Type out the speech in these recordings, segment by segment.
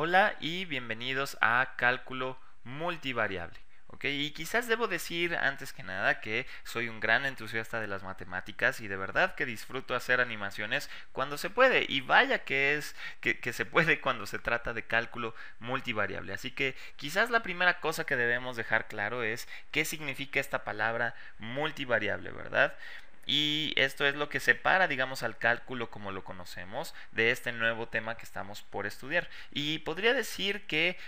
Hola y bienvenidos a Cálculo Multivariable. ¿ok? y quizás debo decir antes que nada que soy un gran entusiasta de las matemáticas y de verdad que disfruto hacer animaciones cuando se puede. Y vaya que es que, que se puede cuando se trata de cálculo multivariable. Así que quizás la primera cosa que debemos dejar claro es qué significa esta palabra multivariable, ¿verdad? Y esto es lo que separa, digamos, al cálculo como lo conocemos de este nuevo tema que estamos por estudiar. Y podría decir que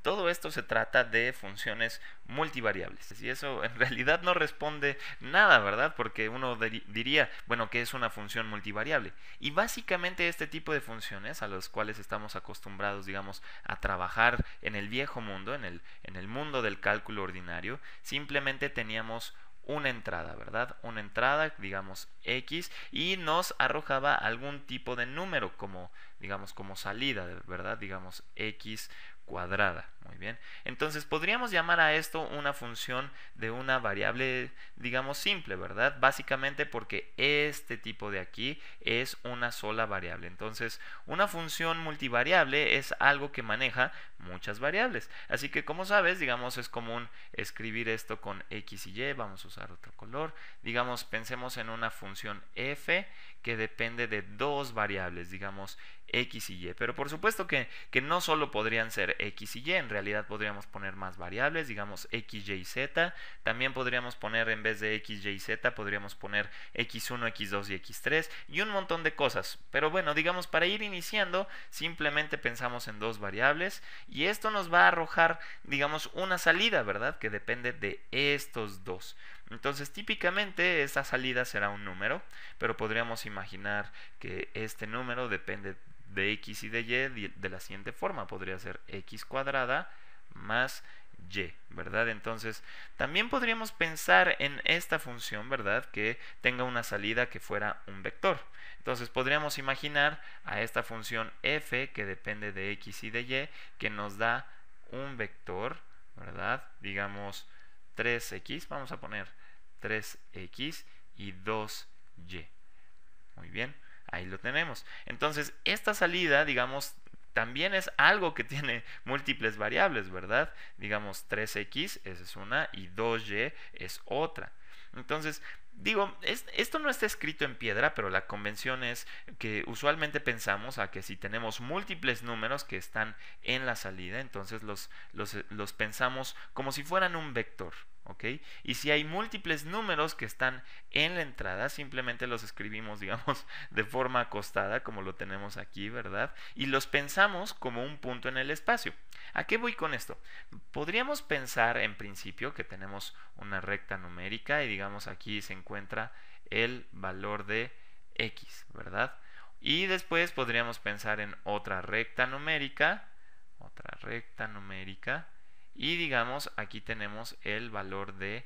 todo esto se trata de funciones multivariables. Y eso en realidad no responde nada, ¿verdad? Porque uno diría, bueno, que es una función multivariable. Y básicamente este tipo de funciones a las cuales estamos acostumbrados, digamos, a trabajar en el viejo mundo, en el, en el mundo del cálculo ordinario, simplemente teníamos una entrada, ¿verdad? Una entrada, digamos X, y nos arrojaba algún tipo de número como, digamos, como salida, ¿verdad? Digamos X cuadrada. Muy bien. Entonces podríamos llamar a esto una función de una variable, digamos, simple, ¿verdad? Básicamente porque este tipo de aquí es una sola variable. Entonces, una función multivariable es algo que maneja muchas variables. Así que, como sabes, digamos, es común escribir esto con x y y. Vamos a usar otro color. Digamos, pensemos en una función f que depende de dos variables, digamos, x y y. Pero por supuesto que, que no solo podrían ser x y y, realidad podríamos poner más variables, digamos x, y, z. También podríamos poner en vez de x, y, z, podríamos poner x1, x2 y x3 y un montón de cosas. Pero bueno, digamos para ir iniciando, simplemente pensamos en dos variables y esto nos va a arrojar, digamos, una salida, ¿verdad? Que depende de estos dos. Entonces típicamente esta salida será un número, pero podríamos imaginar que este número depende de x y de y de la siguiente forma. Podría ser x cuadrada más y, ¿verdad? Entonces, también podríamos pensar en esta función, ¿verdad? Que tenga una salida que fuera un vector. Entonces, podríamos imaginar a esta función f, que depende de x y de y, que nos da un vector, ¿verdad? Digamos 3x, vamos a poner 3x y 2y. Muy bien. Ahí lo tenemos. Entonces, esta salida, digamos, también es algo que tiene múltiples variables, ¿verdad? Digamos 3x, esa es una, y 2y es otra. Entonces, digo, esto no está escrito en piedra, pero la convención es que usualmente pensamos a que si tenemos múltiples números que están en la salida, entonces los pensamos como si fueran un vector, y si hay múltiples números que están en la entrada, simplemente los escribimos, digamos, de forma acostada, como lo tenemos aquí, ¿verdad? Y los pensamos como un punto en el espacio. ¿A qué voy con esto? Podríamos pensar en principio que tenemos una recta numérica y digamos aquí se encuentra el valor de x, ¿verdad? Y después podríamos pensar en otra recta numérica, otra recta numérica, y digamos aquí tenemos el valor de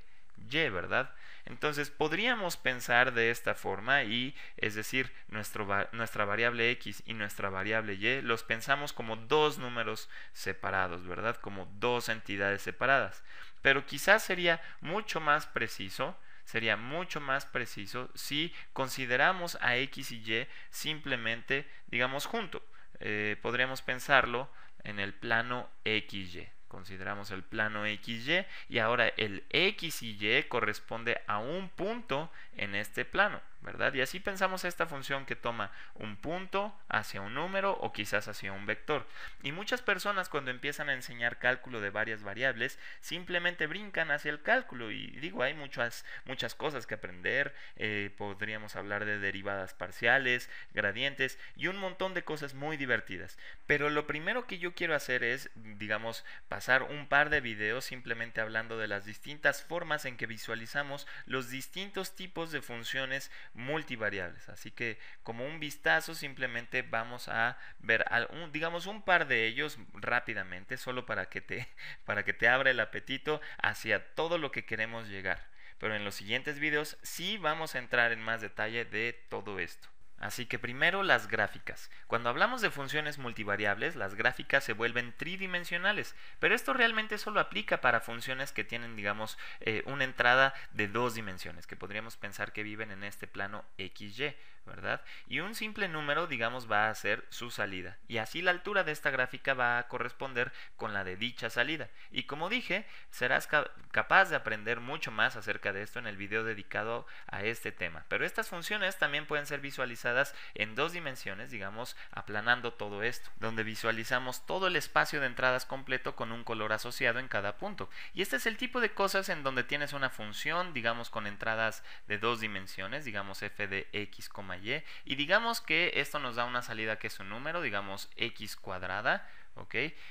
y, ¿verdad? Entonces podríamos pensar de esta forma y, es decir, nuestra variable x y nuestra variable y los pensamos como dos números separados, ¿verdad? Como dos entidades separadas. Pero quizás sería mucho más preciso, sería mucho más preciso si consideramos a x y y simplemente, digamos, junto. Eh, podríamos pensarlo en el plano xy consideramos el plano XY y ahora el X Y corresponde a un punto en este plano. Y así pensamos esta función que toma un punto hacia un número o quizás hacia un vector. Y muchas personas cuando empiezan a enseñar cálculo de varias variables, simplemente brincan hacia el cálculo. Y digo, hay muchas, muchas cosas que aprender. Eh, podríamos hablar de derivadas parciales, gradientes y un montón de cosas muy divertidas. Pero lo primero que yo quiero hacer es, digamos, pasar un par de videos simplemente hablando de las distintas formas en que visualizamos los distintos tipos de funciones multivariables. Así que como un vistazo simplemente vamos a ver un, digamos un par de ellos rápidamente solo para que te para que te abra el apetito hacia todo lo que queremos llegar. Pero en los siguientes videos sí vamos a entrar en más detalle de todo esto. Así que primero las gráficas. Cuando hablamos de funciones multivariables, las gráficas se vuelven tridimensionales, pero esto realmente solo aplica para funciones que tienen, digamos, eh, una entrada de dos dimensiones, que podríamos pensar que viven en este plano XY, ¿verdad? Y un simple número, digamos, va a ser su salida. Y así la altura de esta gráfica va a corresponder con la de dicha salida. Y como dije, serás capaz de aprender mucho más acerca de esto en el video dedicado a este tema. Pero estas funciones también pueden ser visualizadas en dos dimensiones, digamos, aplanando todo esto, donde visualizamos todo el espacio de entradas completo con un color asociado en cada punto. Y este es el tipo de cosas en donde tienes una función, digamos, con entradas de dos dimensiones, digamos f de x, y, y digamos que esto nos da una salida que es un número, digamos x cuadrada,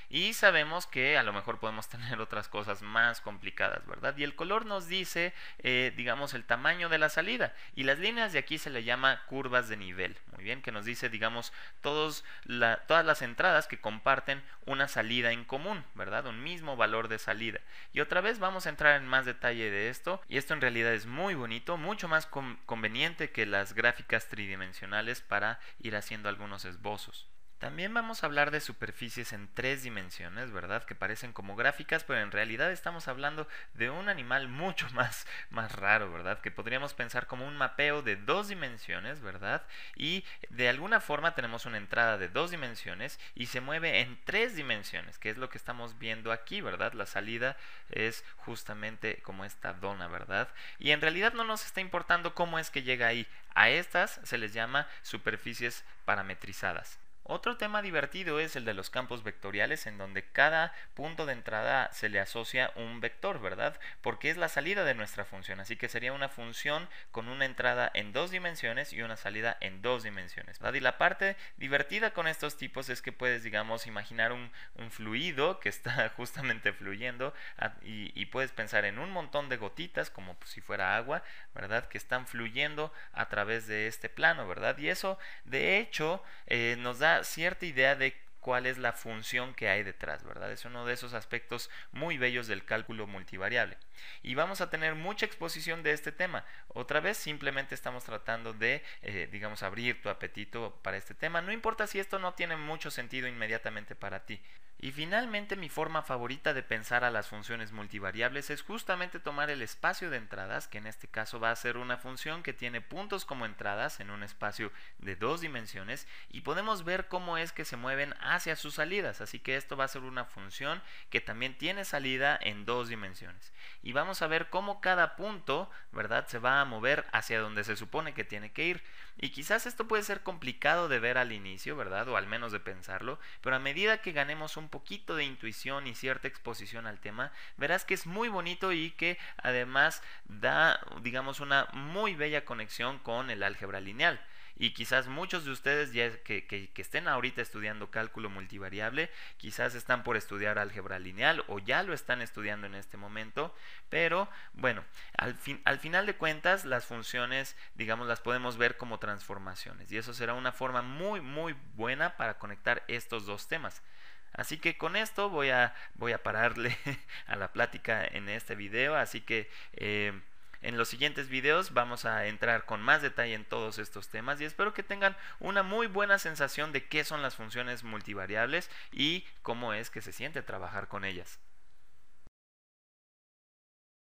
y sabemos que a lo mejor podemos tener otras cosas más complicadas, ¿verdad? Y el color nos dice, eh, digamos, el tamaño de la salida. Y las líneas de aquí se le llama curvas de nivel, muy bien, que nos dice, digamos, todas las entradas que comparten una salida en común, ¿verdad? Un mismo valor de salida. Y otra vez vamos a entrar en más detalle de esto. Y esto en realidad es muy bonito, mucho más conveniente que las gráficas tridimensionales para ir haciendo algunos esbozos. También vamos a hablar de superficies en tres dimensiones, ¿verdad? Que parecen como gráficas, pero en realidad estamos hablando de un animal mucho más, más raro, ¿verdad? Que podríamos pensar como un mapeo de dos dimensiones, ¿verdad? Y de alguna forma tenemos una entrada de dos dimensiones y se mueve en tres dimensiones, que es lo que estamos viendo aquí, ¿verdad? La salida es justamente como esta dona, ¿verdad? Y en realidad no nos está importando cómo es que llega ahí. A estas se les llama superficies parametrizadas. Otro tema divertido es el de los campos vectoriales en donde cada punto de entrada se le asocia un vector, ¿verdad? Porque es la salida de nuestra función, así que sería una función con una entrada en dos dimensiones y una salida en dos dimensiones, ¿verdad? Y la parte divertida con estos tipos es que puedes, digamos, imaginar un, fluido que está justamente fluyendo ah, y, puedes pensar en un montón de gotitas como pues si fuera agua, ¿verdad? Que están fluyendo a través de este plano, ¿verdad? Y eso, de hecho, eh, nos da cierta idea de cuál es la función que hay detrás, ¿verdad? Es uno de esos aspectos muy bellos del cálculo multivariable. Y vamos a tener mucha exposición de este tema. Otra vez, simplemente estamos tratando de, eh, digamos, abrir tu apetito para este tema. No importa si esto no tiene mucho sentido inmediatamente para ti. Y finalmente mi forma favorita de pensar a las funciones multivariables es justamente tomar el espacio de entradas, que en este caso va a ser una función que tiene puntos como entradas en un espacio de dos dimensiones, y podemos ver cómo es que se mueven hacia sus salidas. Así que esto va a ser una función que también tiene salida en dos dimensiones. Y vamos a ver cómo cada punto, ¿verdad? Se va a mover hacia donde se supone que tiene que ir. Y quizás esto puede ser complicado de ver al inicio, ¿verdad? O al menos de pensarlo. Pero a medida que ganemos un poquito de intuición y cierta exposición al tema, verás que es muy bonito y que además da, digamos, una muy bella conexión con el álgebra lineal y quizás muchos de ustedes ya que, que, estén ahorita estudiando cálculo multivariable, quizás están por estudiar álgebra lineal o ya lo están estudiando en este momento, pero bueno, al, fin, al final de cuentas las funciones, digamos, las podemos ver como transformaciones y eso será una forma muy, muy buena para conectar estos dos temas. Así que con esto voy a, voy a pararle a la plática en este video, así que... Eh, en los siguientes videos vamos a entrar con más detalle en todos estos temas y espero que tengan una muy buena sensación de qué son las funciones multivariables y cómo es que se siente trabajar con ellas.